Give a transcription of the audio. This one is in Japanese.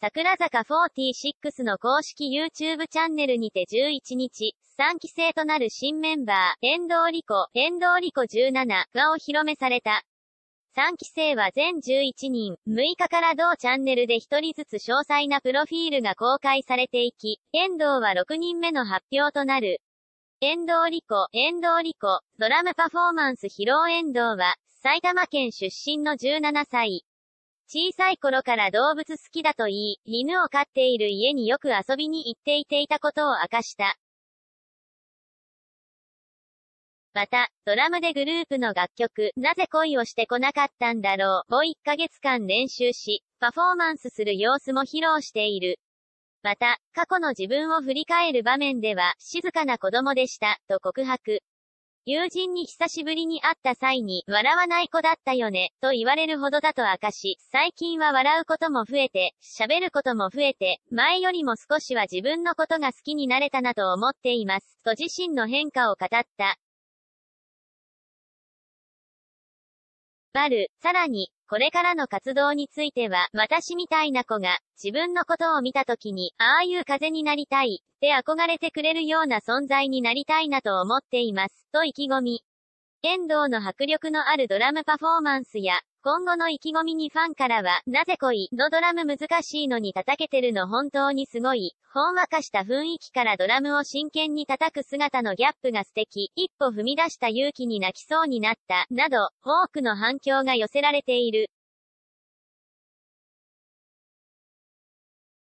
桜坂46の公式 YouTube チャンネルにて11日、3期生となる新メンバー、遠藤理子、遠藤理子17がお披露目された。3期生は全11人、6日から同チャンネルで1人ずつ詳細なプロフィールが公開されていき、遠藤は6人目の発表となる。遠藤理子、遠藤理子、ドラムパフォーマンス披露遠藤は、埼玉県出身の17歳。小さい頃から動物好きだと言い、犬を飼っている家によく遊びに行っていていたことを明かした。また、ドラムでグループの楽曲、なぜ恋をしてこなかったんだろう、を1ヶ月間練習し、パフォーマンスする様子も披露している。また、過去の自分を振り返る場面では、静かな子供でした、と告白。友人に久しぶりに会った際に、笑わない子だったよね、と言われるほどだと明かし、最近は笑うことも増えて、喋ることも増えて、前よりも少しは自分のことが好きになれたなと思っています、と自身の変化を語った。ある。さらに、これからの活動については、私みたいな子が、自分のことを見た時に、ああいう風になりたい、って憧れてくれるような存在になりたいなと思っています。と意気込み。剣道の迫力のあるドラムパフォーマンスや、今後の意気込みにファンからは、なぜ恋のドラム難しいのに叩けてるの本当にすごい、ほんわかした雰囲気からドラムを真剣に叩く姿のギャップが素敵、一歩踏み出した勇気に泣きそうになった、など、多くの反響が寄せられている。